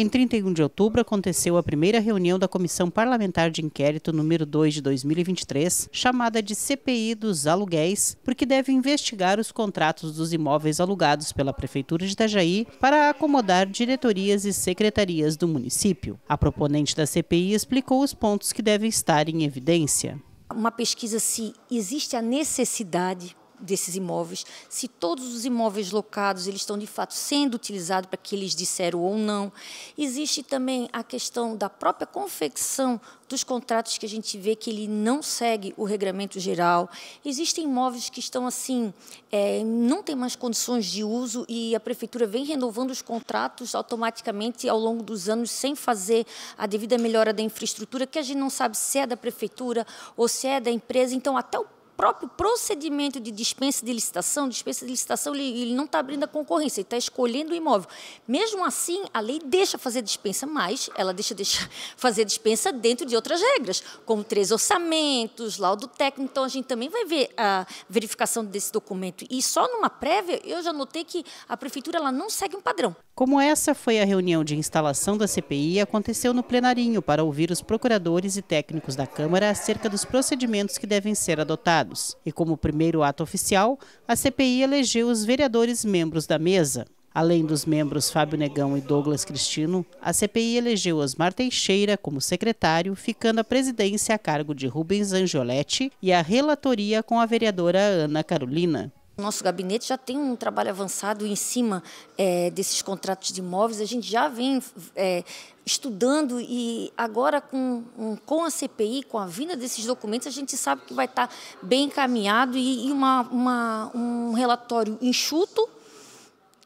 Em 31 de outubro, aconteceu a primeira reunião da Comissão Parlamentar de Inquérito número 2 de 2023, chamada de CPI dos Aluguéis, porque deve investigar os contratos dos imóveis alugados pela Prefeitura de Itajaí para acomodar diretorias e secretarias do município. A proponente da CPI explicou os pontos que devem estar em evidência. Uma pesquisa se existe a necessidade desses imóveis, se todos os imóveis locados eles estão de fato sendo utilizados para que eles disseram ou não. Existe também a questão da própria confecção dos contratos que a gente vê que ele não segue o regramento geral. Existem imóveis que estão assim, é, não tem mais condições de uso e a prefeitura vem renovando os contratos automaticamente ao longo dos anos sem fazer a devida melhora da infraestrutura, que a gente não sabe se é da prefeitura ou se é da empresa. Então, até o próprio procedimento de dispensa de licitação, dispensa de licitação, ele, ele não está abrindo a concorrência, ele está escolhendo o imóvel. Mesmo assim, a lei deixa fazer dispensa, mas ela deixa, deixa fazer dispensa dentro de outras regras, como três orçamentos, laudo técnico. Então, a gente também vai ver a verificação desse documento. E só numa prévia, eu já notei que a prefeitura ela não segue um padrão. Como essa foi a reunião de instalação da CPI, aconteceu no plenarinho para ouvir os procuradores e técnicos da Câmara acerca dos procedimentos que devem ser adotados anos. E como primeiro ato oficial, a CPI elegeu os vereadores membros da mesa. Além dos membros Fábio Negão e Douglas Cristino, a CPI elegeu Osmar Teixeira como secretário, ficando a presidência a cargo de Rubens Angioletti e a relatoria com a vereadora Ana Carolina. Nosso gabinete já tem um trabalho avançado em cima é, desses contratos de imóveis. A gente já vem é, estudando e agora com, com a CPI, com a vinda desses documentos, a gente sabe que vai estar tá bem encaminhado e, e uma, uma, um relatório enxuto,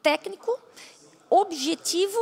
técnico, objetivo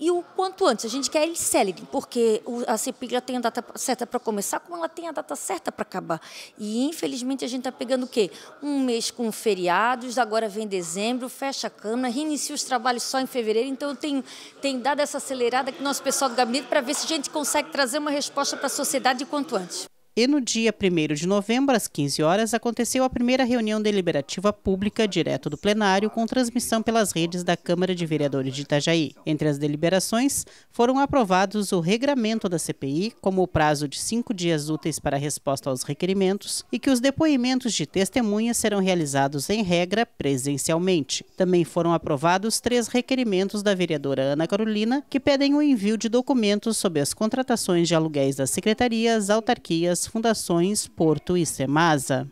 e o quanto antes. A gente quer ele célebre, porque a cepilha tem a data certa para começar, como ela tem a data certa para acabar. E, infelizmente, a gente está pegando o quê? Um mês com feriados, agora vem dezembro, fecha a Câmara, reinicia os trabalhos só em fevereiro. Então, eu tenho, tenho dado essa acelerada que nosso pessoal do gabinete para ver se a gente consegue trazer uma resposta para a sociedade quanto antes. E no dia 1 de novembro, às 15 horas, aconteceu a primeira reunião deliberativa pública direto do plenário, com transmissão pelas redes da Câmara de Vereadores de Itajaí. Entre as deliberações, foram aprovados o regramento da CPI, como o prazo de cinco dias úteis para resposta aos requerimentos, e que os depoimentos de testemunhas serão realizados, em regra, presencialmente. Também foram aprovados três requerimentos da vereadora Ana Carolina, que pedem o envio de documentos sobre as contratações de aluguéis das secretarias, autarquias, fundações Porto e Semasa.